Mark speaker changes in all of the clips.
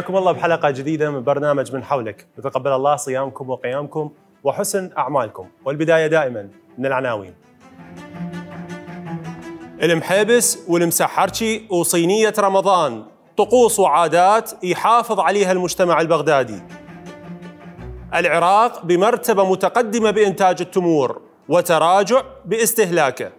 Speaker 1: حياكم الله بحلقة جديدة من برنامج من حولك يتقبل الله صيامكم وقيامكم وحسن أعمالكم والبداية دائما من العناوين المحيبس والمسحرشي وصينية رمضان طقوس وعادات يحافظ عليها المجتمع البغدادي العراق بمرتبة متقدمة بإنتاج التمور وتراجع باستهلاكه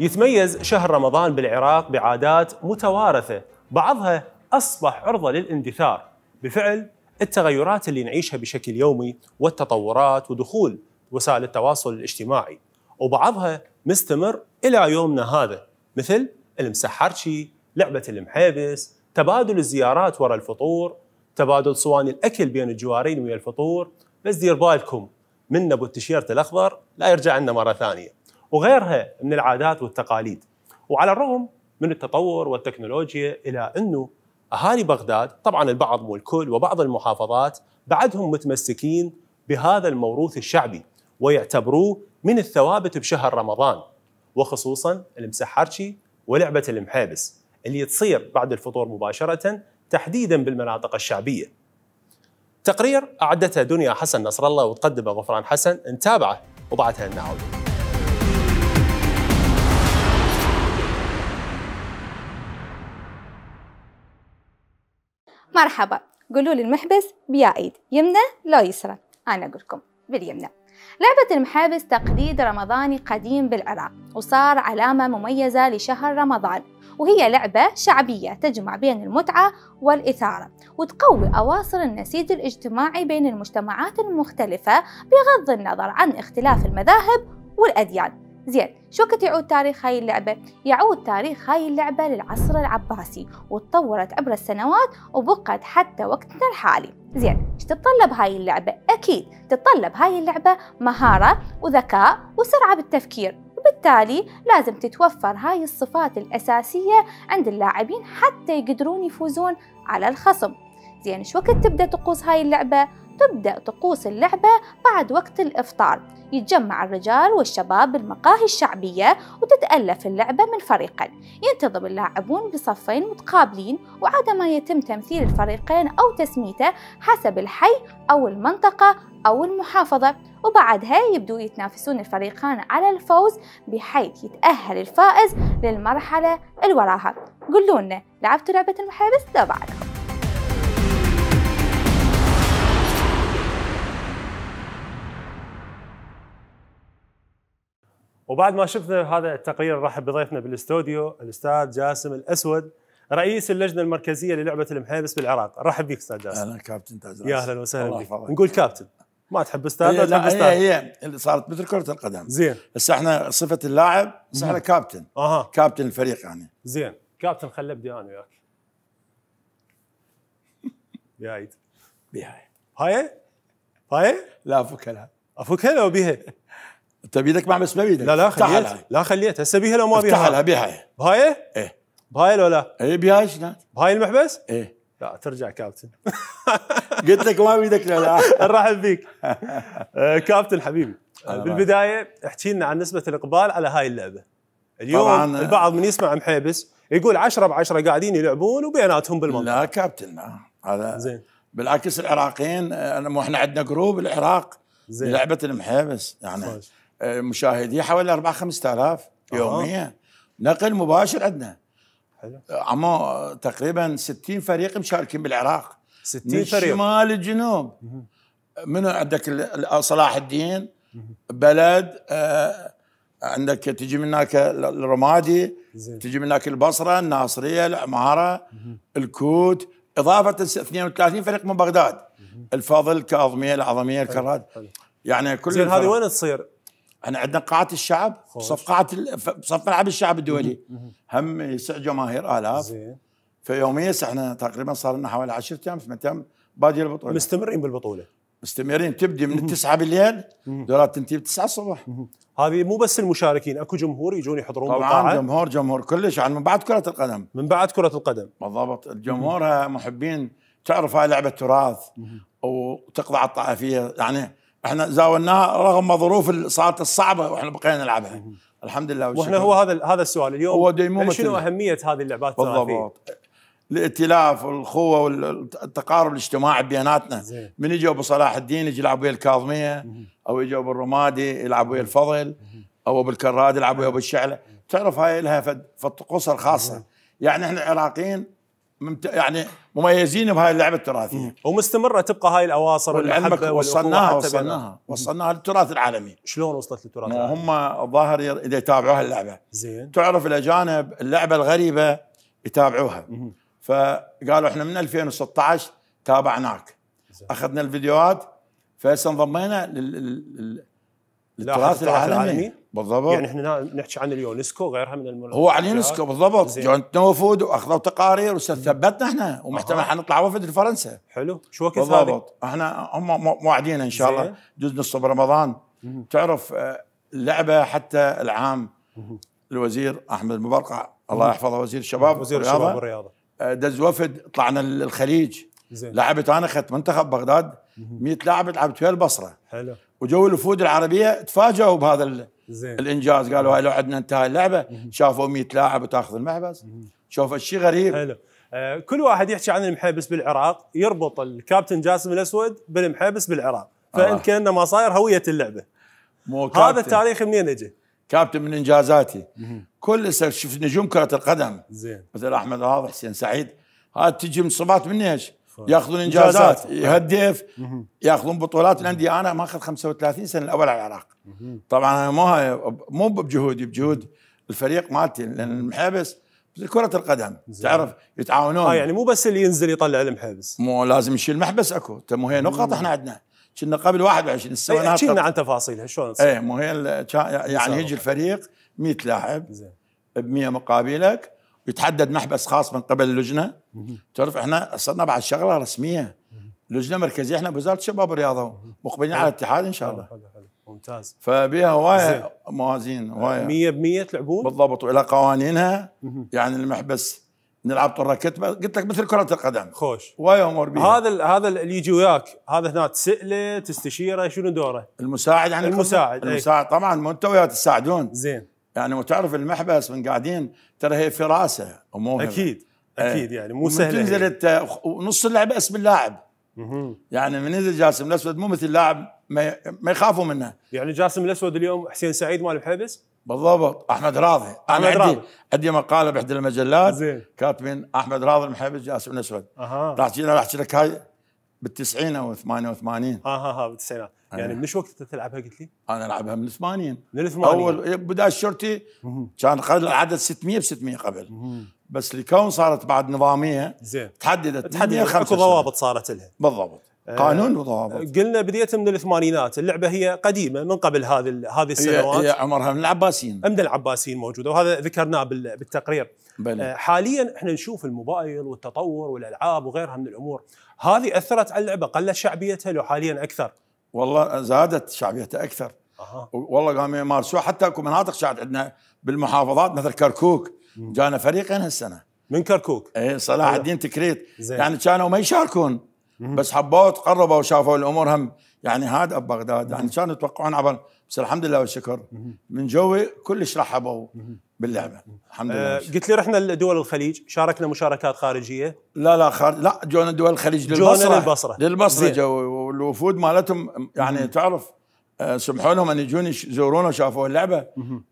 Speaker 1: يتميز شهر رمضان بالعراق بعادات متوارثة بعضها أصبح عرضة للاندثار بفعل التغيرات اللي نعيشها بشكل يومي والتطورات ودخول وسائل التواصل الاجتماعي وبعضها مستمر إلى يومنا هذا مثل المسحرشي لعبة المحيبس تبادل الزيارات وراء الفطور تبادل صواني الأكل بين الجوارين ويا الفطور بس دير بالكم من ابو التيشيرت الأخضر لا يرجع عنا مرة ثانية وغيرها من العادات والتقاليد وعلى الرغم من التطور والتكنولوجيا الى انه اهالي بغداد طبعا البعض مو الكل وبعض المحافظات بعدهم متمسكين بهذا الموروث الشعبي ويعتبروه من الثوابت بشهر رمضان وخصوصا المسحرشي ولعبه المحابس اللي تصير بعد الفطور مباشره تحديدا بالمناطق الشعبيه. تقرير اعدته دنيا حسن نصر الله وتقدمه غفران حسن نتابعه وبعدها نعود.
Speaker 2: مرحبا قولوا لي المحبس بيا ايد يمنى لو يسرى انا اقول لكم باليمنى لعبة المحابس تقليد رمضاني قديم بالعراق وصار علامة مميزة لشهر رمضان وهي لعبة شعبية تجمع بين المتعة والإثارة وتقوي أواصر النسيج الاجتماعي بين المجتمعات المختلفة بغض النظر عن اختلاف المذاهب والأديان زين شو كنت يعود تاريخ هاي اللعبة؟ يعود تاريخ هاي اللعبة للعصر العباسي وتطورت عبر السنوات وبقت حتى وقتنا الحالي زين ايش تتطلب هاي اللعبة؟ أكيد تتطلب هاي اللعبة مهارة وذكاء وسرعة بالتفكير وبالتالي لازم تتوفر هاي الصفات الأساسية عند اللاعبين حتى يقدرون يفوزون على الخصم زين شو وقت تبدأ طقوس هاي اللعبة؟ تبدأ طقوس اللعبة بعد وقت الإفطار يتجمع الرجال والشباب بالمقاهي الشعبية وتتألف اللعبة من فريقين ينتظم اللاعبون بصفين متقابلين وعادة ما يتم تمثيل الفريقين أو تسميته حسب الحي أو المنطقة أو المحافظة وبعدها يبدو يتنافسون الفريقان على الفوز بحيث يتأهل الفائز للمرحلة الوراها قلونا قولوا لنا لعبتوا لعبة المحابس؟ تابعنا
Speaker 1: وبعد ما شفنا هذا التقرير نرحب بضيفنا بالاستوديو الاستاذ جاسم الاسود رئيس اللجنه المركزيه للعبه المحيبس بالعراق رحب بك استاذ جاسم اهلا كابتن تاج يا اهلا وسهلا بك نقول كابتن ما تحب استاذ إيه، لا تحب استاذ هي, إيه، إيه. هي
Speaker 3: اللي صارت مثل كره القدم زين بس احنا صفه اللاعب بس احنا كابتن اها كابتن الفريق يعني
Speaker 1: زين كابتن خل ابدي انا وياك يا عيد
Speaker 3: هاي هاي لا افكها لا
Speaker 1: افكها لو بيها انت بيدك ما عم ما بيدك لا لا خليت لا خليت هسه بيها لو ما بيها افتحها بيها بهاي؟ ايه بهاي لو لا؟ ايه بهاي بهاي المحبس؟ ايه لا ترجع كابتن قلت لك ما بيدك لا لا نرحب فيك آه، كابتن حبيبي بالبدايه احكي لنا عن نسبه الاقبال على هاي اللعبه اليوم طبعاً آه. البعض
Speaker 3: من يسمع محيبس يقول 10 ب 10 قاعدين يلعبون وبيناتهم بالمنطقه لا كابتن هذا زين بالعكس العراقيين آه، مو احنا عندنا جروب العراق زين لعبه المحيبس يعني مشاهدي حوالي 4 5000 يوميا نقل مباشر عندنا حلو عمو تقريبا 60 فريق مشاركين بالعراق 60 من فريق شمال الجنوب منو عندك آه، صلاح الدين بلد آه، عندك تجي من هناك الرمادي زين. تجي من هناك البصره الناصريه العماره الكوت اضافه 32 فريق من بغداد الفاضل كاظميه العظميه الكراد يعني كل زين هذه وين تصير؟ احنا عندنا قاعه الشعب صف قاعه صف ملعب الشعب الدولي هم يسع جماهير الاف زين فيوميا احنا تقريبا صار لنا حوالي 10 ايام 8 ايام باقي البطوله مستمرين بالبطوله مستمرين تبدي من التسعة بالليل دورات تنتهي 9 الصبح هذه مو بس المشاركين اكو جمهور يجون يحضرون طبعا جمهور جمهور كلش عن من بعد كرة القدم من بعد كرة القدم بالضبط الجمهور محبين تعرف هاي لعبة تراث وتقضى على الطائفية يعني احنا زاولناها رغم ظروف صارت الصعبه واحنا بقينا نلعبها الحمد لله واحنا هو هذا هذا السؤال اليوم هو ديمومة يعني شنو اهميه هذه اللعبات بالضبط الائتلاف والأخوة والتقارب الاجتماعي بيناتنا من يجوا ابو صلاح الدين يجي يلعب ويا الكاظميه او يجوا ابو الرمادي يلعب ويا الفضل او ابو الكراد يلعب ويا ابو الشعله تعرف هاي لها فد قصر خاصه يعني احنا العراقيين يعني مميزين بهاي اللعبه التراثيه ومستمره تبقى هاي الاواصر والعلمك وصلناها وصلناها وصلناها للتراث العالمي شلون وصلت للتراث العالمي؟ هم الظاهر اذا يتابعوها اللعبه زين تعرف الاجانب اللعبه الغريبه يتابعوها مم. فقالوا احنا من 2016 تابعناك زين. اخذنا الفيديوهات فهسه انضمينا لل... للتراث العالمي, العالمي. بالضبط يعني
Speaker 1: احنا نحكي عن اليونسكو غيرها من المنظمات هو على اليونسكو
Speaker 3: بالضبط جونتنا وفود واخذوا تقارير وثبتنا احنا ومحتمل حنطلع وفد لفرنسا حلو شو وقت بالضبط بالضبط احنا هم موعدين ان شاء الله جزء نص برمضان تعرف اللعبه آه، حتى العام الوزير احمد المبرقع الله يحفظه وزير الشباب وزير الشباب والرياضه آه، دز وفد طلعنا للخليج لعبت انا اخذت منتخب بغداد 100 لاعب لعبت في البصره حلو وجو الوفود العربيه تفاجئوا بهذا الانجاز قالوا هاي لو عندنا انتهى اللعبه شافوا 100 لاعب وتاخذ المحبس شوف شيء غريب حلو آه كل واحد يحكي عن المحبس
Speaker 1: بالعراق يربط الكابتن جاسم الاسود بالمحبس بالعراق آه. فانت كانه ما صاير هويه
Speaker 3: اللعبه مو كابتن. هذا التاريخ منين اجى؟ كابتن من انجازاتي كل شفت نجوم كره القدم زين مثل احمد راضي حسين سعيد هذا تجي من صفات من ايش؟ ياخذون انجازات, إنجازات. نعم. يهدف ياخذون بطولات الانديه انا ماخذ 35 سنه الاول على العراق طبعا انا مو مو بجهودي بجهود الفريق مالتي لان المحابس كرة القدم تعرف يتعاونون اه يعني مو بس اللي ينزل يطلع المحبس مو لازم يشيل محبس اكو مو هي نقط احنا عندنا كنا قبل 21 سنه احكي إيه، عن
Speaker 1: تفاصيلها شلون اي مو
Speaker 3: هي يعني يجي الفريق 100 لاعب ب 100 مقابلك يتحدد محبس خاص من قبل اللجنه تعرف احنا صرنا بعد شغله رسميه لجنه مركزيه احنا بوزاره الشباب والرياضه مقبلين على الاتحاد ان شاء الله حلو حلو ممتاز فبيها هوايه موازين هوايه 100% تلعبون بالضبط والى قوانينها يعني المحبس نلعب طول ركت قلت لك مثل كره القدم خوش هوايه امور بيها
Speaker 1: هذا الـ هذا اللي يجي وياك هذا هنا تساله تستشيره شنو دوره؟
Speaker 3: المساعد يعني المساعد إيه. المساعد طبعا مو انت وياه تساعدون زين يعني وتعرف المحبس من قاعدين ترى هي فراسه اكيد اكيد إيه. يعني مو سهله انت نص اللعب اسم اللاعب يعني من نزل جاسم الاسود مو مثل اللاعب ما يخافوا منه يعني جاسم الاسود اليوم حسين سعيد مال الحبس بالضبط احمد راضي انا احمد راضي عندي مقاله باحدى المجلات كاتبين احمد راضي المحبس جاسم الاسود
Speaker 1: اها راح احكي
Speaker 3: راح احكي لك هاي بالتسعين او 88 اها ها بالتسعينات يعني من شو وقت انت تلعبها قلت لي؟ انا العبها من 80 من 80 اول بدايه الشرطي كان العدد 600 ب 600 قبل بس الكون صارت بعد نظاميه زين تحددت تحددت اكو ضوابط صارت لها بالضبط آه، قانون وضوابط قلنا بديت من الثمانينات اللعبه هي
Speaker 1: قديمه من قبل هذه هذه السنوات هي, هي عمرها من العباسيين من العباسيين موجوده وهذا ذكرناه بالتقرير بلي. آه، حاليا احنا نشوف الموبايل والتطور والالعاب وغيرها من الامور
Speaker 3: هذه اثرت على اللعبه قلت شعبيتها لو حاليا اكثر والله زادت شعبيتها اكثر أه. والله قاموا يمارسوها حتى اكو مناطق شعب عندنا بالمحافظات مثل كركوك جانا فريقين هالسنه من كركوك ايه صلاح أيوه. الدين تكريت زين. يعني كانوا ما يشاركون بس حبوا تقربوا وشافوا الامور هم يعني هذا بغداد يعني كانوا يتوقعون عبر بس الحمد لله والشكر من جوي كلش رحبوا باللعبه الحمد لله أه قلت لي رحنا لدول الخليج شاركنا مشاركات خارجيه لا لا خار... لا جونا دول
Speaker 1: الخليج للبصره جونا للبصره للبصره
Speaker 3: جوي والوفود مالتهم يعني تعرف آه، سمحوا لهم ان يجون يزورونا وشافوا اللعبه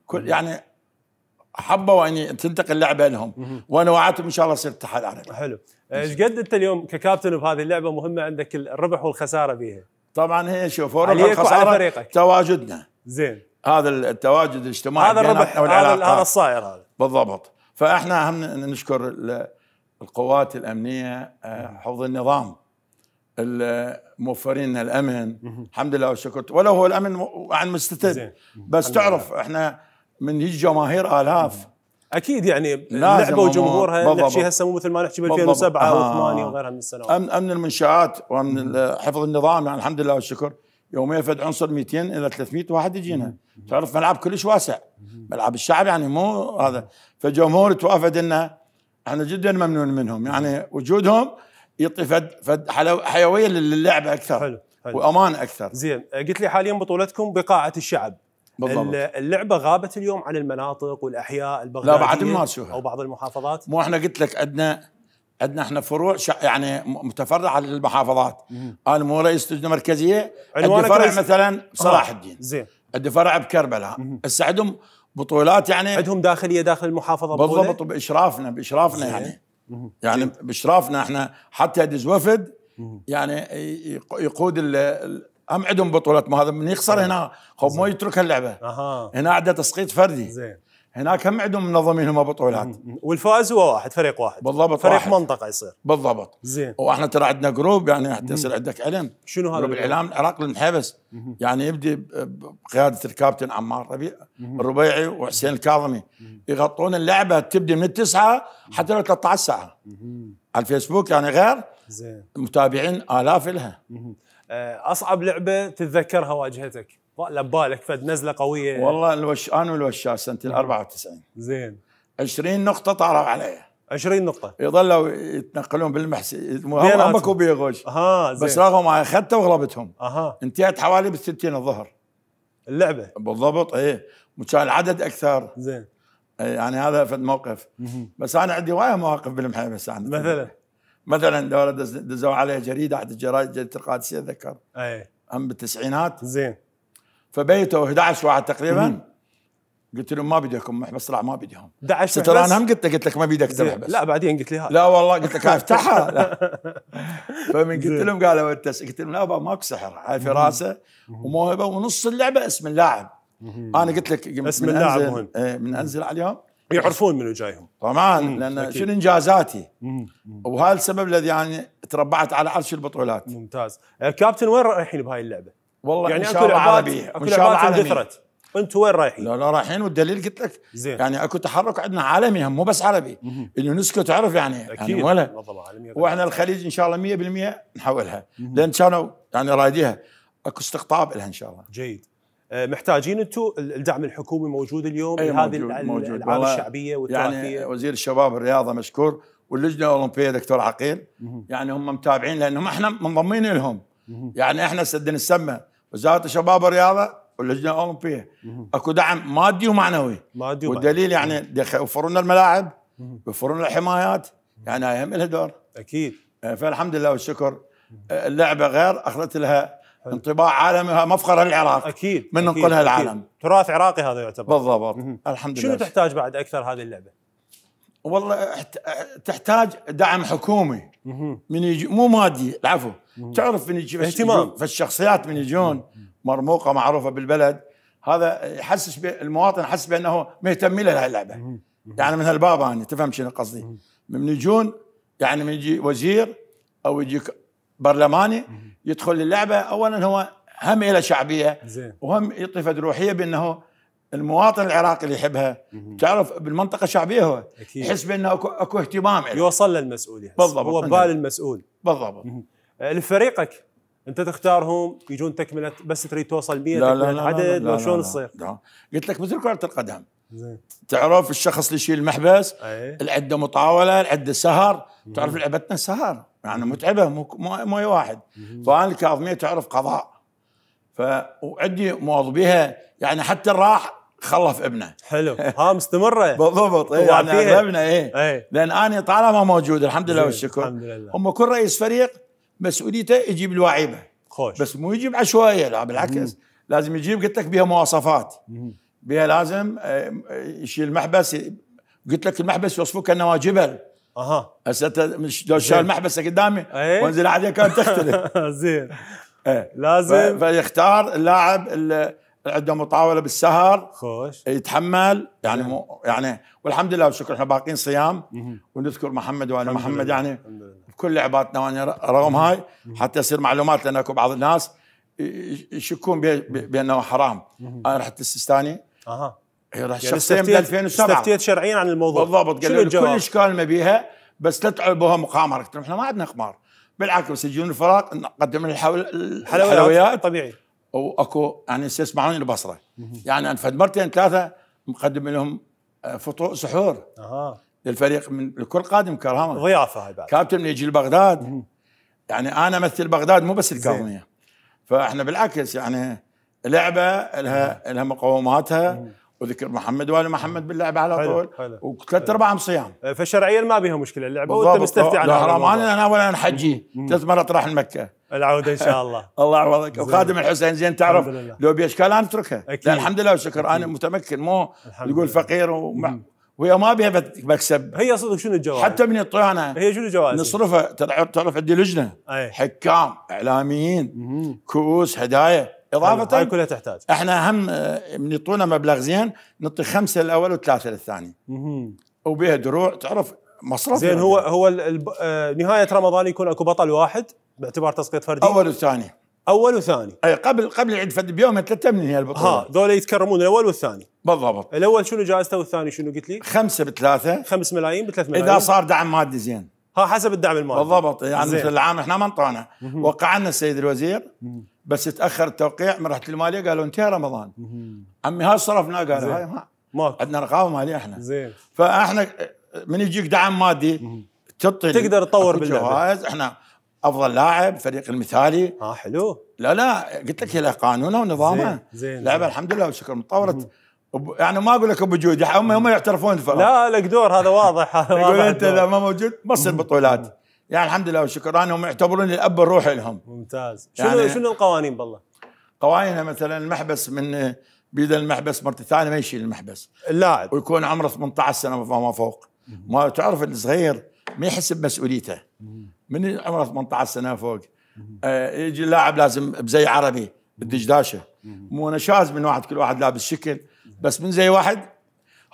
Speaker 3: كل يعني حبوا ان تنتقل اللعبه لهم وانا وعدتهم ان شاء الله يصير الاتحاد العربي حلو ايش قد انت اليوم ككابتن
Speaker 1: بهذه اللعبه مهمه عندك الربح والخساره فيها
Speaker 3: طبعا هي شوف الربح والخساره تواجدنا زين هذا التواجد الاجتماعي هذا الربح هذا هذا الصاير هذا بالضبط فاحنا هم نشكر القوات الامنيه آه، حفظ النظام موفرين لنا الامن الحمد لله والشكر ولو هو الامن عن مستتب بس تعرف احنا من يجي جماهير الاف اكيد يعني لعبه وجمهورها نحكي هسه مو مثل ما نحكي ب 2007 و8 وغيرها من السنوات امن امن المنشات وامن حفظ النظام يعني الحمد لله والشكر يوميا فد عنصر 200 الى 300 واحد يجينا تعرف ملعب كلش واسع ملعب الشعب يعني مو هذا فجمهور توافد انه احنا جدا ممنون منهم يعني وجودهم يعطي فد فد حيويه للعبه اكثر حلو. حلو. وامان اكثر زين قلت لي حاليا بطولتكم
Speaker 1: بقاعه الشعب بالضبط. اللعبه غابت اليوم عن المناطق والاحياء البغداديه لا بعد
Speaker 3: او بعض المحافظات مو احنا قلت لك عندنا عندنا احنا فروع يعني متفرع على المحافظات انا مو رئيس لجنه مركزيه عندي فرع رئيس... مثلا آه، صلاح آه. الدين زين عندي فرع بكربلاء هسه عندهم بطولات يعني عندهم داخليه داخل المحافظه بالضبط باشرافنا باشرافنا يعني مم. يعني باشرافنا احنا حتى يدز وفد يعني يقود هم عندهم بطولات ما هذا من يخسر آه. هنا خب ما يترك اللعبه آه. هنا عنده تسقيط فردي زين هناك هم عندهم منظمين هم بطولات والفائز هو واحد فريق واحد بالضبط فريق واحد. منطقه يصير بالضبط زين واحنا ترى عندنا جروب يعني حتى يصير عندك علم شنو هذا جروب الاعلام العراقي المحبس يعني يبدي بقياده الكابتن عمار ربيع الربيعي وحسين الكاظمي يغطون اللعبه تبدي من التسعه حتى لو 13 ساعه على الفيسبوك يعني غير زين متابعين الاف لها
Speaker 1: آه، اصعب لعبه تتذكرها واجهتك لبالك فد نزله قويه والله
Speaker 3: الوش انا والوشاش سنه ال 94 زين 20 نقطه طاروا علي 20 نقطة يظلوا يتنقلون بالمحس امك وبيغوش ها زين بس رغم ما اخذته وغلبتهم اها انتهت حوالي بالستين الظهر اللعبة بالضبط ايه وكان العدد اكثر زين إيه، يعني هذا فد موقف بس انا عندي وايد مواقف بالمحي بس مثلا مثلا دوله دزوا عليها جريده احد الجرائد جريده القادسيه اتذكر اي هم بالتسعينات زين فبيتوا 11 واحد تقريبا قلت لهم ما بدي محبس لا طلع ما بديهم 11 ترى انا هم قلت قلت لك ما بدي اكتمح بس لا بعدين قلت لي لا والله قلت لك افتحها فمن قلت لهم قالوا التس قلت لهم لا ماكو سحر هاي فراسه وموهبه ونص اللعبه اسم اللاعب انا قلت لك اسم اللاعب مهم إيه، من انزل عليهم يعرفون منو جايهم طبعا لان شنو انجازاتي وهذا السبب الذي يعني تربعت على عرش البطولات ممتاز الكابتن آه، وين رايحين بهاي اللعبه؟ والله يعني ان شاء الله على بيه شاء الله كثرت انتم وين رايحين؟ لا لا رايحين والدليل قلت لك زين يعني اكو تحرك عندنا عالمي هم مو بس عربي انه نسكو تعرف يعني, يعني اكيد يعني ولا واحنا الخليج ان شاء الله 100% نحولها لان كانوا يعني رايديها اكو استقطاب لها ان شاء الله جيد آه، محتاجين انتم الدعم
Speaker 1: الحكومي موجود
Speaker 3: اليوم أي لهذه الالعاب الشعبيه يعني والتراثيه يعني وزير الشباب الرياضه مشكور واللجنه الاولمبيه دكتور عقيل يعني هم متابعين لانهم احنا منضمين لهم يعني احنا سدنا السمه وزاره الشباب والرياضه واللجنه الاولمبيه اكو دعم مادي ومعنوي مادي والدليل يعني يوفروا لنا الملاعب يوفروا لنا الحمايات يعني هاي هم لها دور اكيد آه، فالحمد لله والشكر آه، اللعبه غير اخذت لها حلو. انطباع عالمي مفخر العراق اكيد من ننقلها العالم تراث عراقي هذا يعتبر بالضبط الحمد لله شنو
Speaker 1: تحتاج بعد اكثر هذه اللعبه؟
Speaker 3: والله تحتاج دعم حكومي من يجي مو مادي العفو تعرف من يجي اهتمام فالشخصيات من يجون مرموقه معروفه بالبلد هذا يحسس المواطن يحس بانه مهتم له اللعبه يعني من هالباب انا يعني تفهم شنو قصدي من يجون يعني من يجي وزير او يجيك برلماني يدخل اللعبه اولا هو هم إلى شعبيه زين. وهم يطفى روحيه بانه المواطن العراقي اللي يحبها تعرف بالمنطقه الشعبيه هو يحس بانه اكو اكو اهتمام إليه.
Speaker 1: يوصل يحس بالضبط هو بال
Speaker 3: المسؤول بالضبط
Speaker 1: آه، لفريقك انت تختارهم يجون تكمله بس تريد توصل 100 لا تكمله لا لا عدد وشلون تصير؟
Speaker 3: قلت لك مثل كره القدم زين. تعرف الشخص اللي يشيل المحبس اللي عنده مطاوله اللي عنده سهر تعرف لعبتنا سهر يعني متعبه مو مو واحد فانا الكاظميه تعرف قضاء ف وعندي موظبيها يعني حتى راح خلف ابنه حلو ها مستمره بالضبط اي يعني ابنه اي ايه. لان انا طالما موجود الحمد لله والشكر الحمد لله هم كل رئيس فريق مسؤوليته يجيب الوعيبه خوش بس مو يجيب عشوائيه لا بالعكس لازم يجيب قلت لك بها مواصفات بها لازم آه، يشيل المحبس قلت لك المحبس يوصفوه كانه جبل اها هسه مش لو شال إيه. قدامي ايه؟ وانزل عليه كانت تختلف زين ايه لازم فيختار اللاعب اللي عنده مطاوله بالسهر خوش يتحمل يعني مو يعني والحمد لله والشكر احنا باقيين صيام ونذكر محمد وانا محمد يعني بكل لعباتنا وانا رغم هاي حتى يصير معلومات لان اكو بعض الناس يشكون بانه حرام انا رحت السيستاني اها إيه، يعني استفتيت 2007 استفتيت شرعيا عن الموضوع بالضبط قالوا كل اشكال ما بيها بس لا تعبوها مقامره قلت احنا ما عندنا قمار بالعكس يجون الفراق نقدم الحلويات الحلويات طبيعي واكو يعني يسمعون البصره يعني انا فد مرتين ثلاثه مقدم لهم آه، فطور سحور اها للفريق من الكل قادم كرامه ضيافه هاي بعد كابتن من يجي لبغداد يعني انا امثل بغداد مو بس الكاظميه فاحنا بالعكس يعني لعبه لها لها مقوماتها وذكر محمد وال محمد باللعب على طول وثلاث ارباعهم صيام
Speaker 1: آه، فشرعيا ما بيها مشكله اللعبه وانت مستفتي آه، على حرام
Speaker 3: انا انا ولا حجي ثلاث مرات راح المكه العوده ان شاء الله الله يعوضك وخادم الحسين زين تعرف لو باشكال انا اتركها الحمد لله وشكر انا متمكن مو تقول فقير وهي ما بها مكسب هي صدق شنو الجوائز؟ حتى من الطيانه هي شنو الجوائز؟ نصرفها تعرف عندي لجنه أي. حكام اعلاميين كؤوس هدايا اضافه هاي كلها تحتاج احنا هم آه، من يعطونا مبلغ زين نعطي خمسه الاول وثلاثه للثاني وبها دروع تعرف مصرف زين هو يعني. هو آه، نهايه رمضان يكون اكو بطل واحد باعتبار تسقيط فردي اول وثاني اول وثاني اي قبل قبل العيد فد بيوم ثلاثه من هي البطوله ها
Speaker 1: ذول يتكرمون
Speaker 3: الاول والثاني بالضبط الاول شنو جائزته والثاني شنو قلت لي؟ خمسه بثلاثه خمس ملايين بثلاث ملايين اذا صار دعم مادي زين ها حسب الدعم المالي بالضبط يعني مثل العام احنا ما انطانا وقعنا السيد الوزير بس تاخر التوقيع من رحله الماليه قالوا انتهى رمضان عمي ها صرفنا قالوا هاي ما ماكو عندنا رقابه ماليه احنا زين فاحنا من يجيك دعم مادي تطي تقدر تطور بالجوائز احنا افضل لاعب فريق المثالي اه حلو لا لا قلت لك هي قانونه ونظامه زين, زين لعبه الحمد لله والشكر متطوره يعني ما اقول لك ابو جود هم هم يعترفون الفرق لا لك دور هذا واضح هذا واضح يقول انت اذا ما موجود ما تصير بطولات يعني الحمد لله وشكرا هم يعتبرون الاب الروحي لهم
Speaker 1: ممتاز شنو يعني
Speaker 3: شنو القوانين بالله؟ قوانينها مثلا المحبس من بيد المحبس مرة ثانية ما يشيل المحبس اللاعب ويكون عمره 18 سنة فما فوق ما تعرف الصغير ما يحس بمسؤوليته من عمره 18 سنة فوق آه يجي اللاعب لازم بزي عربي بالدشداشه مو نشاز من واحد كل واحد لابس شكل بس من زي واحد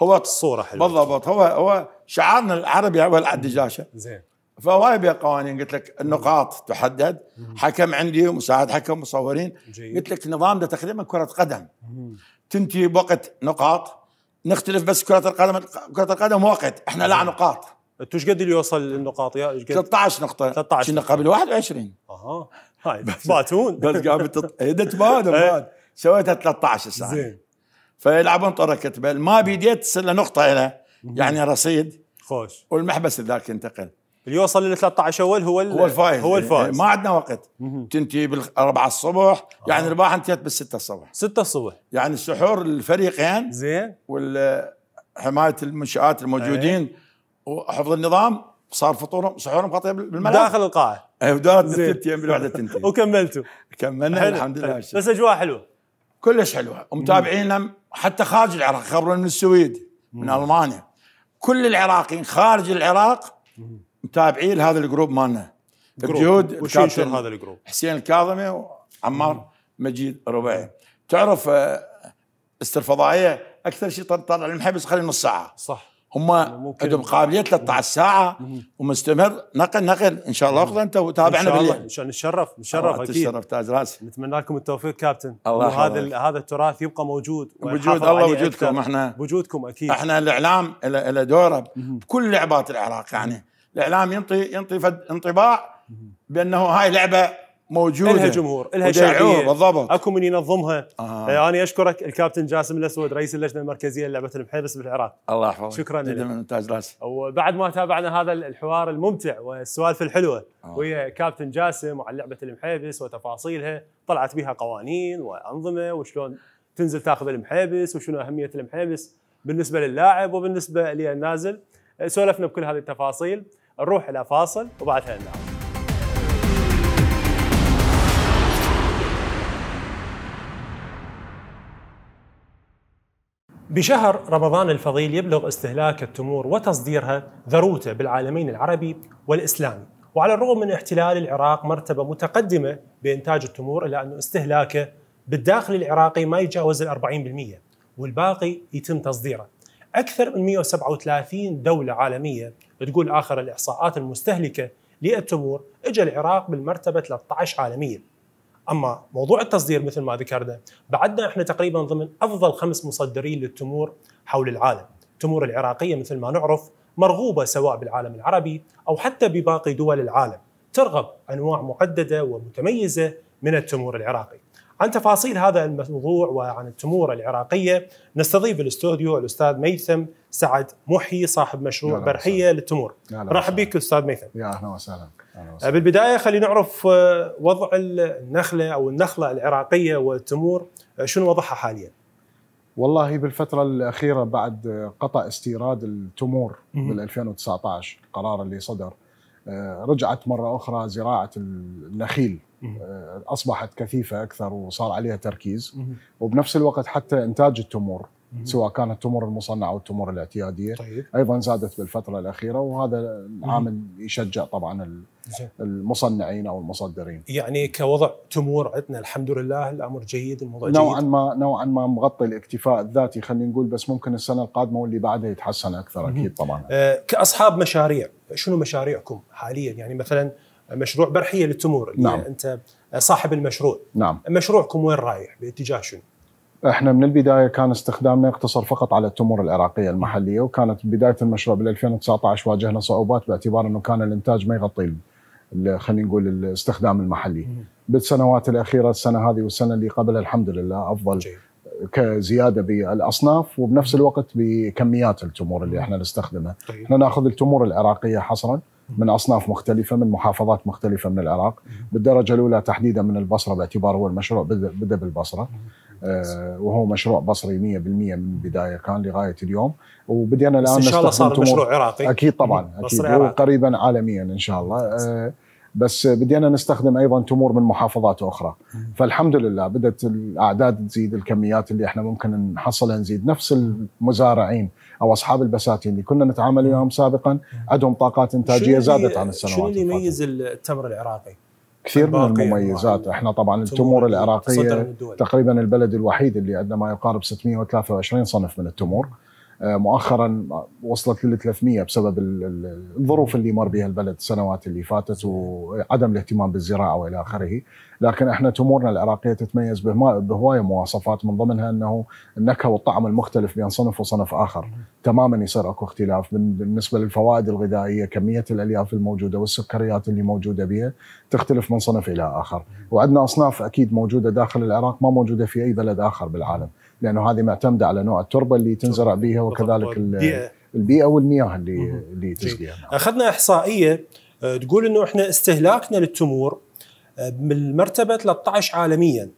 Speaker 3: هو الصوره حلوه بالضبط هو هو شعارنا العربي هو الدجاشه زين فهواي قوانين قلت لك النقاط تحدد حكم عندي ومساعد حكم مصورين جيد. قلت لك نظام تقريبا كره قدم تنتهي بوقت نقاط نختلف بس كره القدم كره القدم وقت احنا لا نقاط انت ايش قد اللي يوصل للنقاط يا ايش قد 13 نقطه 13 كنا قبل 21 اها هاي باتون بس قامت إيه، تط... إيه. سويتها 13 ساعه زين فيلعبون طره كتبه ما بيديت الا نقطه له يعني رصيد خوش والمحبس ذاك ينتقل اللي يوصل لل 13 اول هو هو الفايز هو الفايز ما عندنا وقت تنتهي بال 4 الصبح يعني آه. الرباح انتهت بال 6 الصبح 6 الصبح يعني سحور الفريقين زين وحمايه المنشات الموجودين أيه. وحفظ النظام صار فطورهم سحورهم قطع بالملعب داخل القاعه اي دارت ثلاث ايام بالوحده تنتهي وكملتوا كملنا الحمد لله بس اجواء حلوه كلش حلوه ومتابعينا حتى خارج العراق خبرنا من السويد من المانيا كل العراقيين خارج العراق متابعين لهذا الجروب مالنا جهود هذا الجروب حسين الكاظمي وعمار مجيد ربيعي تعرف آه، استر الفضائيه اكثر شيء طلع المحبس خلي نص ساعه صح هم عندهم قابليه 13 ساعه ومستمر نقل نقل ان شاء الله اخذ انت وتابعنا بالليل ان
Speaker 1: شاء الله نتشرف نتشرف اكيد تشرف تاج راسي نتمنى لكم التوفيق كابتن الله وهذا هذا التراث
Speaker 3: يبقى موجود بوجود الله وجودكم احنا بوجودكم اكيد احنا الاعلام له دوره بكل لعبات العراق يعني الاعلام ينطي ينطي انطباع بانه هاي لعبه موجوده الها جمهور الها شعبيه بالضبط اكو من ينظمها آه. انا يعني
Speaker 1: اشكرك الكابتن جاسم الاسود رئيس اللجنه المركزيه للعبه المحبس بالعراق
Speaker 3: الله يحفظك شكرا لك ممتاز راس
Speaker 1: وبعد ما تابعنا هذا الحوار الممتع والسوالف الحلوه آه. ويا كابتن جاسم وعن لعبه المحبس وتفاصيلها طلعت بها قوانين وانظمه وشلون تنزل تاخذ المحبس وشنو اهميه المحبس بالنسبه للاعب وبالنسبه للنازل سولفنا بكل هذه التفاصيل نروح الى فاصل وبعدها نعود بشهر رمضان الفضيل يبلغ استهلاك التمور وتصديرها ذروته بالعالمين العربي والإسلامي وعلى الرغم من احتلال العراق مرتبة متقدمة بإنتاج التمور إلا أن استهلاكه بالداخل العراقي ما يتجاوز ال 40% والباقي يتم تصديره أكثر من 137 دولة عالمية تقول آخر الإحصاءات المستهلكة للتمور اجى العراق بالمرتبة 13 عالمية اما موضوع التصدير مثل ما ذكرنا بعدنا احنا تقريبا ضمن افضل خمس مصدرين للتمور حول العالم التمور العراقيه مثل ما نعرف مرغوبه سواء بالعالم العربي او حتى بباقي دول العالم ترغب انواع معدده ومتميزه من التمور العراقي عن تفاصيل هذا الموضوع وعن التمور العراقية نستضيف الاستوديو الأستاذ ميثم سعد محي صاحب مشروع برحية للتمور رحب بك أستاذ ميثم
Speaker 4: يا أهلا وسهلا
Speaker 1: آه، بالبدايه خلينا نعرف آه، وضع النخله او النخله العراقيه والتمور آه، شنو وضعها حاليا؟
Speaker 4: والله بالفتره الاخيره بعد قطع استيراد التمور بال 2019 القرار اللي صدر رجعت مره اخرى زراعه النخيل اصبحت كثيفه اكثر وصار عليها تركيز وبنفس الوقت حتى انتاج التمور سواء كانت التمور المصنعه او التمور الاعتياديه طيب. ايضا زادت بالفتره الاخيره وهذا عامل يشجع طبعا المصنعين او المصدرين
Speaker 1: يعني كوضع تمور عندنا الحمد لله الامر جيد الموضوع نوعا جيد نوعا ما
Speaker 4: نوعا ما مغطي الاكتفاء الذاتي خلينا نقول بس ممكن السنه القادمه واللي بعدها يتحسن اكثر اكيد طبعا
Speaker 1: آه كاصحاب مشاريع شنو مشاريعكم حاليا يعني مثلا مشروع برحيه للتمور نعم. انت صاحب المشروع نعم مشروعكم وين رايح باتجاه شنو
Speaker 4: احنا من البدايه كان استخدامنا يقتصر فقط على التمور العراقيه المحليه وكانت بدايه المشروع بال 2019 واجهنا صعوبات باعتبار انه كان الانتاج ما يغطي خلينا نقول الاستخدام المحلي بالسنوات الاخيره السنه هذه والسنه اللي قبلها الحمد لله افضل جي. كزياده بالاصناف وبنفس الوقت بكميات التمور اللي احنا نستخدمها طيب. احنا ناخذ التمور العراقيه حصرا من اصناف مختلفه من محافظات مختلفه من العراق بالدرجه الاولى تحديدا من البصره باعتبار هو المشروع بدا بالبصره آه، وهو مشروع بصري 100% من البدايه كان لغايه اليوم وبدينا الان ان شاء الله صار مشروع عراقي اكيد طبعا اكيد وقريبا عالميا ان شاء الله آه، بس بدينا نستخدم ايضا تمور من محافظات اخرى فالحمد لله بدات الاعداد تزيد الكميات اللي احنا ممكن نحصلها نزيد نفس المزارعين او اصحاب البساتين اللي كنا نتعامل وياهم سابقا عندهم طاقات انتاجيه زادت عن السنوات شنو
Speaker 1: اللي يميز التمر العراقي؟
Speaker 4: كثير من المميزات احنا طبعا التمور العراقيه تقريبا البلد الوحيد اللي عندنا ما يقارب 623 صنف من التمور آه، مؤخرا وصلت لل 300 بسبب الظروف اللي مر بها البلد السنوات اللي فاتت وعدم الاهتمام بالزراعه والى اخره، لكن احنا تمورنا العراقيه تتميز بهوايه مواصفات من ضمنها انه النكهه والطعم المختلف بين صنف وصنف اخر، تماما يصير اكو اختلاف بالنسبه للفوائد الغذائيه، كميه الالياف الموجوده والسكريات اللي موجوده بها تختلف من صنف الى اخر، وعندنا اصناف اكيد موجوده داخل العراق ما موجوده في اي بلد اخر بالعالم. لانه هذه معتمده على نوع التربه اللي تنزرع بها وكذلك البيئه, البيئة والمياه اللي اللي تسقيها
Speaker 1: اخذنا احصائيه آه، تقول انه احنا استهلاكنا للتمور بالمرتبه آه، 13 عالميا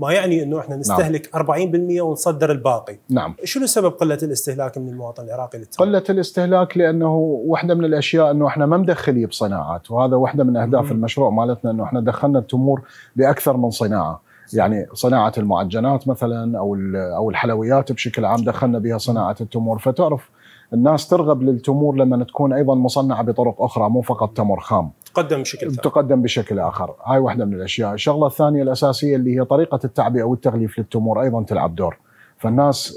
Speaker 1: ما يعني انه احنا نعم. نستهلك نعم. 40% ونصدر الباقي نعم شنو سبب قله الاستهلاك من المواطن العراقي للتمور؟
Speaker 4: قله الاستهلاك لانه واحده من الاشياء انه احنا ما مدخلين بصناعات وهذا واحده من اهداف مم. المشروع مالتنا انه احنا دخلنا التمور باكثر من صناعه يعني صناعه المعجنات مثلا او او الحلويات بشكل عام دخلنا بها صناعه التمور فتعرف الناس ترغب للتمور لما تكون ايضا مصنعه بطرق اخرى مو فقط تمر خام تقدم بشكل ثاني تقدم بشكل اخر هاي واحده من الاشياء الشغله الثانيه الاساسيه اللي هي طريقه التعبئه والتغليف للتمور ايضا تلعب دور فالناس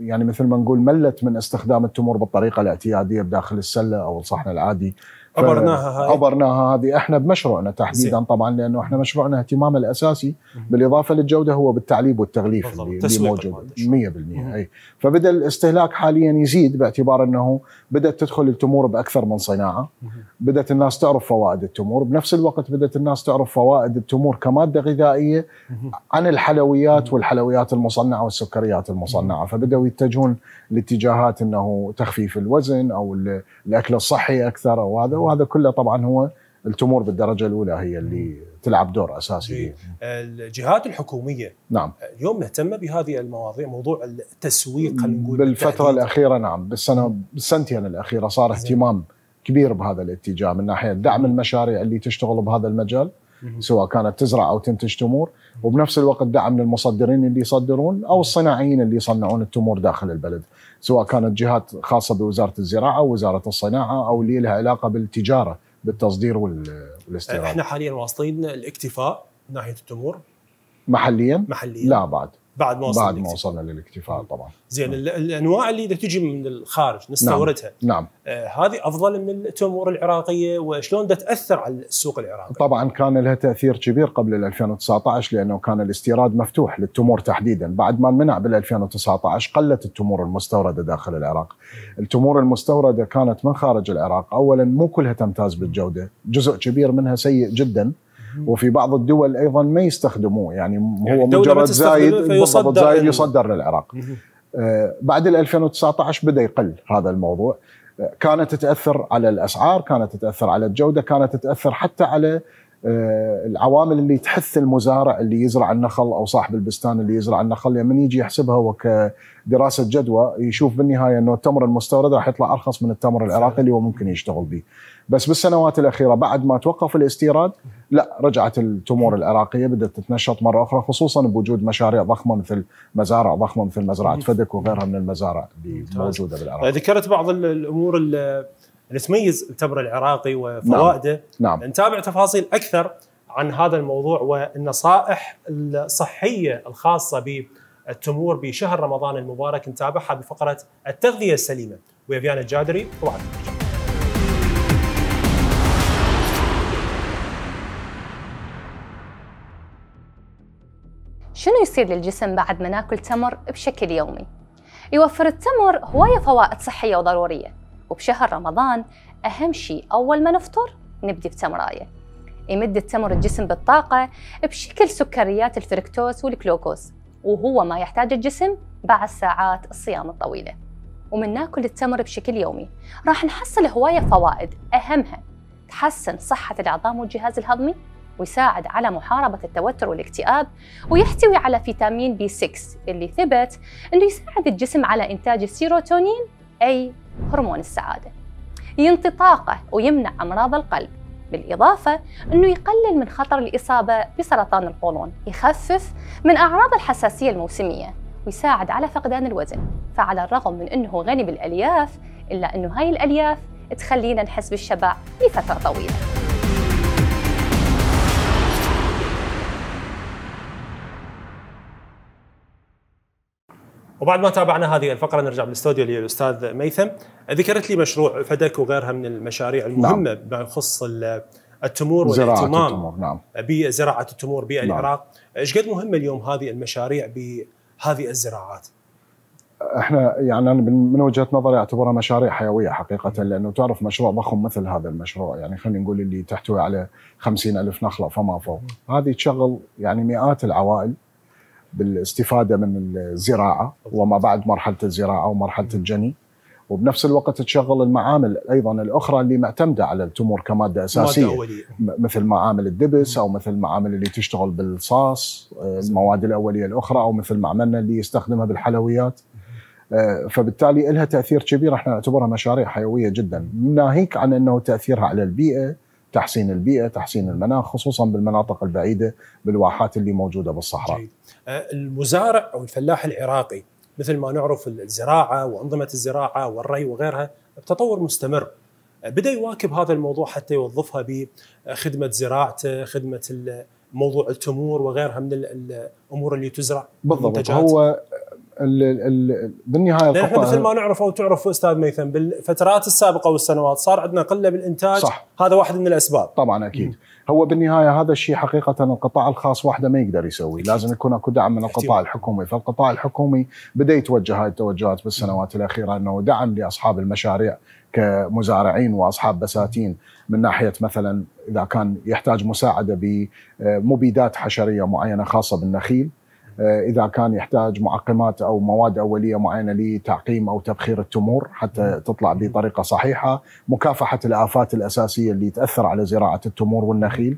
Speaker 4: يعني مثل ما نقول ملت من استخدام التمور بالطريقه الاعتياديه بداخل السله او الصحن العادي عبرناها هاي عبرناها هذه احنا بمشروعنا تحديدا طبعا لانه احنا مشروعنا اهتمام الاساسي بالاضافه للجوده هو بالتعليب والتغليف اللي موجود 100% فبدا الاستهلاك حاليا يزيد باعتبار انه بدات تدخل التمور باكثر من صناعه بدات الناس تعرف فوائد التمور بنفس الوقت بدات الناس تعرف فوائد التمور كماده غذائيه مم. عن الحلويات مم. والحلويات المصنعه والسكريات المصنعه فبداوا يتجهون لاتجاهات انه تخفيف الوزن او الاكل الصحي اكثر او هذا وهذا كله طبعا هو التمور بالدرجه الاولى هي اللي تلعب دور اساسي إيه.
Speaker 1: الجهات الحكوميه نعم اليوم مهتمه بهذه المواضيع موضوع
Speaker 4: التسويق خلينا نقول بالفتره بالتحديد. الاخيره نعم بالسنه بالسنتين الاخيره صار اهتمام كبير بهذا الاتجاه من ناحيه دعم المشاريع اللي تشتغل بهذا المجال سواء كانت تزرع او تنتج تمور وبنفس الوقت دعم للمصدرين اللي يصدرون او الصناعيين اللي يصنعون التمور داخل البلد سواء كانت جهات خاصه بوزاره الزراعه او وزاره الصناعه او اللي لها علاقه بالتجاره بالتصدير والاستيراد
Speaker 1: احنا حاليا واصلين الاكتفاء من ناحيه التمور
Speaker 4: محليا محليا لا بعد بعد ما وصلنا بعد ما وصلنا للاكتفاء طبعا
Speaker 1: زين نعم. الانواع اللي اذا تجي من الخارج نعم، نستوردها نعم, نعم. آه هذه افضل من التمور العراقيه وشلون تاثر على السوق العراقي؟
Speaker 4: طبعا كان لها تاثير كبير قبل 2019 لانه كان الاستيراد مفتوح للتمور تحديدا بعد ما منع بال 2019 قلت التمور المستورده داخل العراق. التمور المستورده كانت من خارج العراق اولا مو كلها تمتاز بالجوده، جزء كبير منها سيء جدا وفي بعض الدول ايضا ما يستخدموه يعني, يعني هو مجرد زايد بالضبط زايد يصدر للعراق آه، بعد 2019 بدا يقل هذا الموضوع آه، كانت تتاثر على الاسعار كانت تتاثر على الجوده كانت تتاثر حتى على آه، العوامل اللي تحث المزارع اللي يزرع النخل او صاحب البستان اللي يزرع النخل لما يعني يجي يحسبها وكدراسه جدوى يشوف بالنهايه انه التمر المستورد راح يطلع ارخص من التمر العراقي اللي هو ممكن يشتغل به. بس بالسنوات الاخيره بعد ما توقف الاستيراد لا رجعت التمور العراقيه بدات تتنشط مره اخرى خصوصا بوجود مشاريع ضخمه مثل مزارع ضخمه مثل مزرعه فدك وغيرها من المزارع الموجوده بالعراق.
Speaker 1: ذكرت بعض الامور اللي تميز التمر العراقي وفوائده نعم. نعم. نتابع تفاصيل اكثر عن هذا الموضوع والنصائح الصحيه الخاصه بالتمور بشهر رمضان المبارك نتابعها بفقره التغذيه السليمه ويا فيانا الجادري وعلي
Speaker 5: شنو يصير للجسم بعد ما ناكل تمر بشكل يومي؟ يوفر التمر هواية فوائد صحية وضرورية وبشهر رمضان أهم شيء أول ما نفطر نبدي بتمراية يمد التمر الجسم بالطاقة بشكل سكريات الفركتوز والجلوكوز وهو ما يحتاج الجسم بعد ساعات الصيام الطويلة ومن ناكل التمر بشكل يومي راح نحصل هواية فوائد أهمها تحسن صحة العظام والجهاز الهضمي ويساعد على محاربة التوتر والاكتئاب ويحتوي على فيتامين بي 6 اللي ثبت أنه يساعد الجسم على إنتاج السيروتونين أي هرمون السعادة ينطي طاقة ويمنع أمراض القلب بالإضافة أنه يقلل من خطر الإصابة بسرطان القولون يخفف من أعراض الحساسية الموسمية ويساعد على فقدان الوزن فعلى الرغم من أنه غني بالألياف إلا أنه هاي الألياف تخلينا نحس بالشبع لفترة طويلة
Speaker 1: وبعد ما تابعنا هذه الفقره نرجع بالاستوديو للاستاذ ميثم ذكرت لي مشروع فدك وغيرها من المشاريع نعم. المهمه نعم. بما يخص التمور والاهتمام التمور. نعم. بزراعه التمور بالعراق نعم. ايش قد مهمه اليوم هذه المشاريع بهذه الزراعات
Speaker 4: احنا يعني انا من وجهه نظري اعتبرها مشاريع حيويه حقيقه لانه تعرف مشروع ضخم مثل هذا المشروع يعني خلينا نقول اللي تحتوي على خمسين الف نخله فما فوق هذه تشغل يعني مئات العوائل بالاستفاده من الزراعه وما بعد مرحله الزراعه ومرحله الجني وبنفس الوقت تشغل المعامل ايضا الاخرى اللي معتمده على التمور كماده اساسيه أولية. مثل معامل الدبس او مثل المعامل اللي تشتغل بالصاص المواد الاوليه الاخرى او مثل معملنا اللي يستخدمها بالحلويات آه، فبالتالي لها تاثير كبير احنا نعتبرها مشاريع حيويه جدا ناهيك عن انه تاثيرها على البيئه تحسين البيئه، تحسين المناخ خصوصا بالمناطق البعيده بالواحات اللي موجوده بالصحراء. جيد.
Speaker 1: آه، المزارع او الفلاح العراقي مثل ما نعرف الزراعه وانظمه الزراعه والري وغيرها التطور مستمر. آه، بدا يواكب هذا الموضوع حتى يوظفها بخدمه زراعته، خدمه موضوع التمور وغيرها من الامور اللي تزرع بالضبط هو
Speaker 4: ال ال بالنهايه لان احنا مثل ما
Speaker 1: نعرف او تعرف استاذ ميثم بالفترات السابقه والسنوات صار عندنا قله بالانتاج صح
Speaker 4: هذا واحد من الاسباب طبعا اكيد م. هو بالنهايه هذا الشيء حقيقه القطاع الخاص وحده ما يقدر يسوي لازم يكون اكو دعم من القطاع الحكومي فالقطاع الحكومي بدا يتوجه هاي التوجهات بالسنوات الاخيره انه دعم لاصحاب المشاريع كمزارعين واصحاب بساتين من ناحيه مثلا اذا كان يحتاج مساعده بمبيدات حشريه معينه خاصه بالنخيل آه، اذا كان يحتاج معقمات او مواد اوليه معينه لتعقيم او تبخير التمور حتى نعم. تطلع بطريقه صحيحه، مكافحه الافات الاساسيه اللي تاثر على زراعه التمور والنخيل.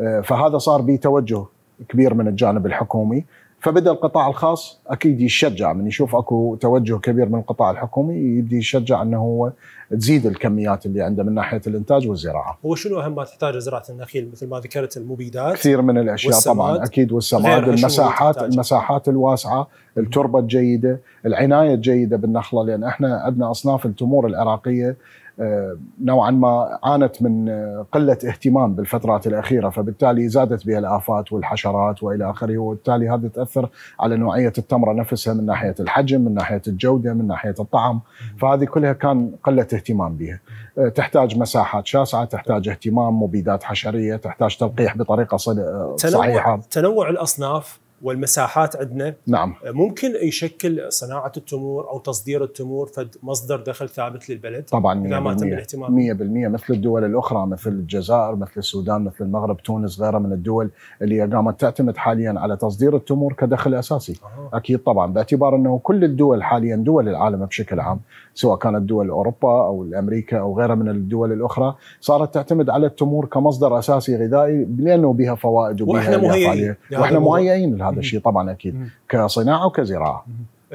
Speaker 4: آه، فهذا صار بتوجه كبير من الجانب الحكومي فبدا القطاع الخاص اكيد يشجع من يشوف اكو توجه كبير من القطاع الحكومي يبدي يشجع انه هو تزيد الكميات اللي عنده من ناحيه الانتاج والزراعه.
Speaker 1: هو شنو اهم ما تحتاجه زراعه النخيل مثل ما ذكرت المبيدات؟ كثير من الاشياء طبعا اكيد والسماد المساحات
Speaker 4: المساحات الواسعه، التربه الجيده، العنايه الجيده بالنخله لان احنا عندنا اصناف التمور العراقيه آه، نوعا ما عانت من آه، قله اهتمام بالفترات الاخيره فبالتالي زادت بها الافات والحشرات والى اخره وبالتالي هذا تاثر على نوعيه التمره نفسها من ناحيه الحجم من ناحيه الجوده من ناحيه الطعم فهذه كلها كان قله اهتمام بها آه، تحتاج مساحات شاسعه تحتاج اهتمام مبيدات حشريه تحتاج تلقيح بطريقه صحيحه تنوع,
Speaker 1: تنوع الاصناف والمساحات عندنا نعم آه، ممكن يشكل صناعه التمور او تصدير التمور فد مصدر دخل ثابت للبلد طبعا اذا ما تم الاهتمام
Speaker 4: 100% مثل الدول الاخرى مثل الجزائر مثل السودان مثل المغرب تونس غيرها من الدول اللي قامت تعتمد حاليا على تصدير التمور كدخل اساسي أه. اكيد طبعا باعتبار انه كل الدول حاليا دول العالم بشكل عام سواء كانت دول اوروبا او امريكا او غيرها من الدول الاخرى صارت تعتمد على التمور كمصدر اساسي غذائي لانه بها فوائد وبها واحنا مهيئين يعني واحنا مهيئين لها هذا الشيء طبعا اكيد كصناعه وكزراعه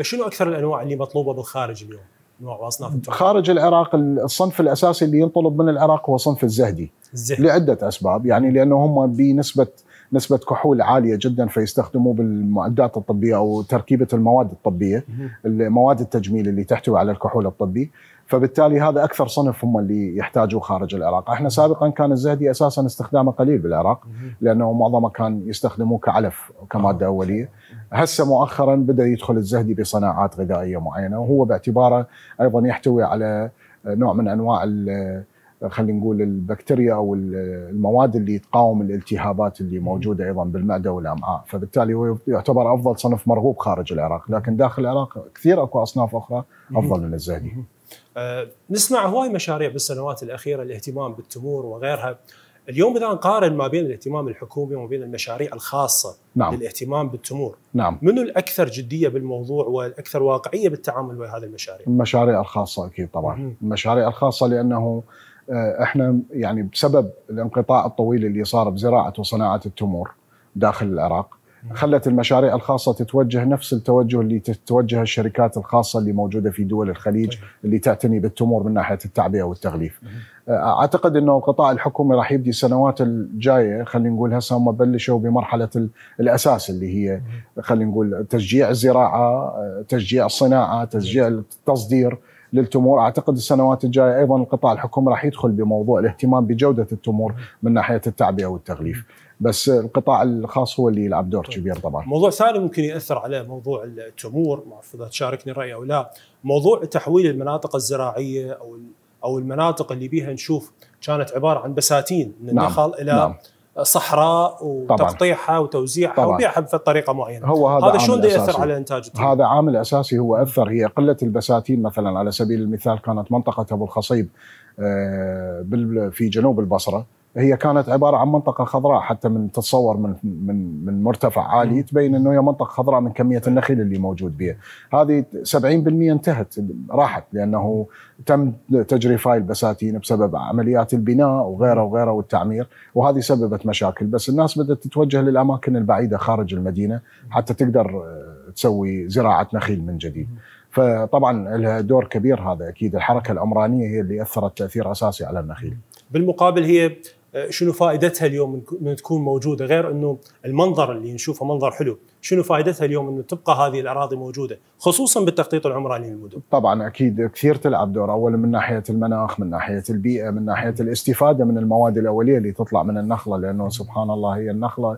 Speaker 1: شنو اكثر الانواع اللي مطلوبه بالخارج اليوم؟ انواع واصناف
Speaker 4: خارج العراق الصنف الاساسي اللي ينطلب من العراق هو صنف الزهدي, الزهدي. لعده اسباب يعني لانه هم بنسبه نسبة كحول عالية جدا فيستخدموه بالمعدات الطبية أو تركيبة المواد الطبية المواد التجميل اللي تحتوي على الكحول الطبي فبالتالي هذا اكثر صنف هم اللي يحتاجوه خارج العراق، احنا سابقا كان الزهدي اساسا استخدامه قليل بالعراق لانه معظمه كان يستخدموه كعلف كماده آه، اوليه. هسه مؤخرا بدا يدخل الزهدي بصناعات غذائيه معينه وهو باعتباره ايضا يحتوي على نوع من انواع خلينا نقول البكتيريا او المواد اللي تقاوم الالتهابات اللي موجوده ايضا بالمعده والامعاء، فبالتالي هو يعتبر افضل صنف مرغوب خارج العراق، لكن داخل العراق كثير اكو اصناف اخرى افضل من الزهدي.
Speaker 1: آه، نسمع هواي مشاريع بالسنوات الاخيره الاهتمام بالتمور وغيرها اليوم اذا نقارن ما بين الاهتمام الحكومي وما بين المشاريع الخاصه نعم. للاهتمام بالتمور نعم منو الاكثر جديه بالموضوع والاكثر واقعيه بالتعامل ويا هذه المشاريع؟
Speaker 4: المشاريع الخاصه اكيد طبعا، م- المشاريع الخاصه لانه آه، احنا يعني بسبب الانقطاع الطويل اللي صار بزراعه وصناعه التمور داخل العراق خلت المشاريع الخاصة تتوجه نفس التوجه اللي تتوجه الشركات الخاصة اللي موجودة في دول الخليج طيب. اللي تعتني بالتمور من ناحية التعبئة والتغليف أه، أعتقد أنه القطاع الحكومي راح يبدي السنوات الجاية خلينا نقول هسه هم بلشوا بمرحلة الأساس اللي هي خلينا نقول تشجيع الزراعة أه، تشجيع الصناعة تشجيع طيب. التصدير للتمور اعتقد السنوات الجايه ايضا القطاع الحكومي راح يدخل بموضوع الاهتمام بجوده التمور من ناحيه التعبئه والتغليف بس القطاع الخاص هو اللي يلعب دور كبير طبعا
Speaker 1: موضوع ثاني ممكن ياثر عليه موضوع التمور ما اعرف اذا تشاركني الراي او لا موضوع تحويل المناطق الزراعيه او او المناطق اللي بيها نشوف كانت عباره عن بساتين من نعم، النخل نعم. الى نعم. صحراء وتقطيعها وتوزيعها وبيعها بطريقه معينه هو هذا, هذا شلون ياثر على انتاج
Speaker 4: التمور؟ هذا عامل اساسي هو اثر هي قله البساتين مثلا على سبيل المثال كانت منطقه ابو الخصيب آه، في جنوب البصره هي كانت عباره عن منطقه خضراء حتى من تتصور من من من مرتفع عالي تبين انه هي منطقه خضراء من كميه النخيل اللي موجود بها، هذه 70% انتهت راحت لانه تم تجريف هاي البساتين بسبب عمليات البناء وغيره وغيره والتعمير وهذه سببت مشاكل، بس الناس بدات تتوجه للاماكن البعيده خارج المدينه حتى تقدر آه، تسوي زراعه نخيل من جديد. فطبعا لها دور كبير هذا اكيد الحركه العمرانيه هي اللي اثرت تاثير اساسي على النخيل.
Speaker 1: بالمقابل هي شنو فائدتها اليوم من تكون موجوده غير انه المنظر اللي نشوفه منظر حلو، شنو فائدتها اليوم انه تبقى هذه الاراضي موجوده
Speaker 4: خصوصا بالتخطيط العمراني للمدن؟ طبعا اكيد كثير تلعب دور اول من ناحيه المناخ، من ناحيه البيئه، من ناحيه الاستفاده من المواد الاوليه اللي تطلع من النخله لانه سبحان الله هي النخله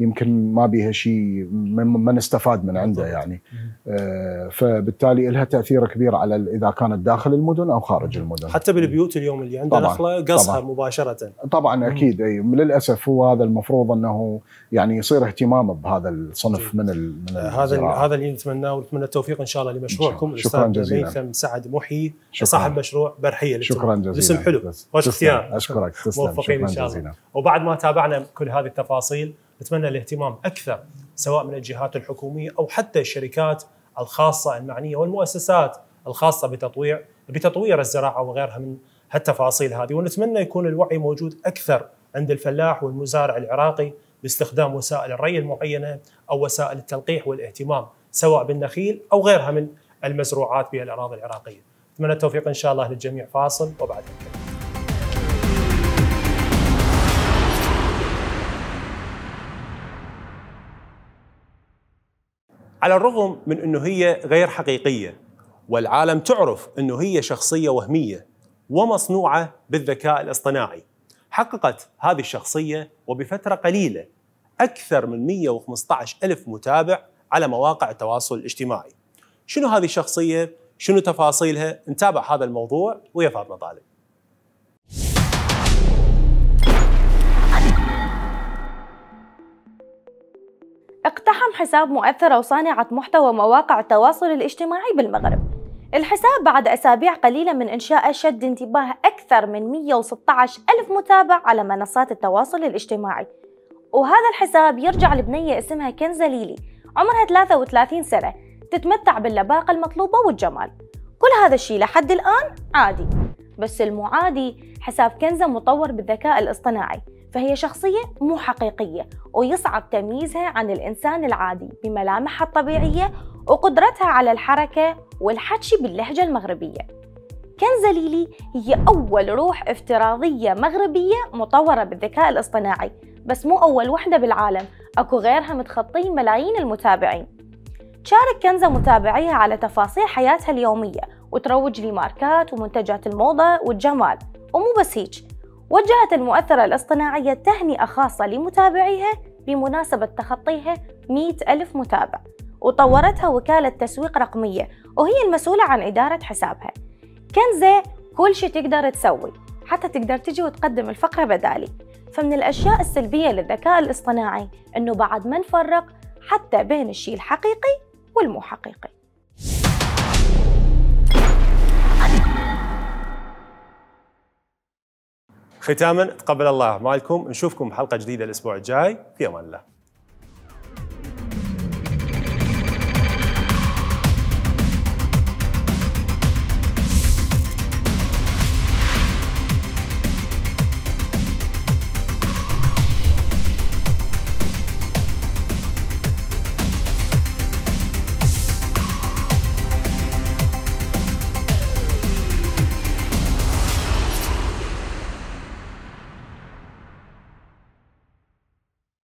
Speaker 4: يمكن ما بيها شيء ما نستفاد من عنده يعني آه، فبالتالي لها تاثير كبير على اذا كانت داخل المدن او خارج المدن
Speaker 1: حتى بالبيوت اليوم اللي عندها نخله قصها مباشره طبعا اكيد
Speaker 4: اي للاسف هو هذا المفروض انه يعني يصير اهتمام بهذا الصنف من ال من آه، هذا هذا
Speaker 1: اللي نتمناه ونتمنى التوفيق ان شاء الله لمشروعكم شكرا جزيلا ميثم سعد محي صاحب مشروع
Speaker 4: برحيه شكرا
Speaker 1: جزيلا اسم حلو خوش اختيار اشكرك موفقين ان شاء الله وبعد ما تابعنا كل هذه التفاصيل نتمنى الاهتمام اكثر سواء من الجهات الحكوميه او حتى الشركات الخاصه المعنيه والمؤسسات الخاصه بتطويع بتطوير الزراعه وغيرها من هالتفاصيل هذه ونتمنى يكون الوعي موجود اكثر عند الفلاح والمزارع العراقي باستخدام وسائل الري المعينه او وسائل التلقيح والاهتمام سواء بالنخيل او غيرها من المزروعات بالاراضي العراقيه. اتمنى التوفيق ان شاء الله للجميع فاصل وبعد الكلام. على الرغم من انه هي غير حقيقيه والعالم تعرف انه هي شخصيه وهميه ومصنوعه بالذكاء الاصطناعي. حققت هذه الشخصيه وبفتره قليله اكثر من 115 الف متابع على مواقع التواصل الاجتماعي. شنو هذه الشخصيه؟ شنو تفاصيلها؟ نتابع هذا الموضوع ويا فاطمه طالب.
Speaker 6: اقتحم حساب مؤثرة وصانعة محتوى مواقع التواصل الاجتماعي بالمغرب الحساب بعد أسابيع قليلة من إنشائه شد انتباه أكثر من 116 ألف متابع على منصات التواصل الاجتماعي وهذا الحساب يرجع لبنية اسمها كنزة ليلي عمرها 33 سنة تتمتع باللباقة المطلوبة والجمال كل هذا الشيء لحد الآن عادي بس المعادي حساب كنزة مطور بالذكاء الاصطناعي فهي شخصية مو حقيقية ويصعب تمييزها عن الإنسان العادي بملامحها الطبيعية وقدرتها على الحركة والحكي باللهجة المغربية كنزة ليلي هي أول روح افتراضية مغربية مطورة بالذكاء الاصطناعي بس مو أول وحدة بالعالم أكو غيرها متخطين ملايين المتابعين تشارك كنزة متابعيها على تفاصيل حياتها اليومية وتروج لماركات ومنتجات الموضة والجمال ومو بس هيك وجهت المؤثرة الاصطناعية تهنئة خاصة لمتابعيها بمناسبة تخطيها 100 ألف متابع وطورتها وكالة تسويق رقمية وهي المسؤولة عن إدارة حسابها كنزة كل شيء تقدر تسوي حتى تقدر تجي وتقدم الفقرة بدالي فمن الأشياء السلبية للذكاء الاصطناعي أنه بعد ما نفرق حتى بين الشيء الحقيقي والمو حقيقي
Speaker 1: ختاما تقبل الله اعمالكم نشوفكم بحلقه جديده الاسبوع الجاي في امان الله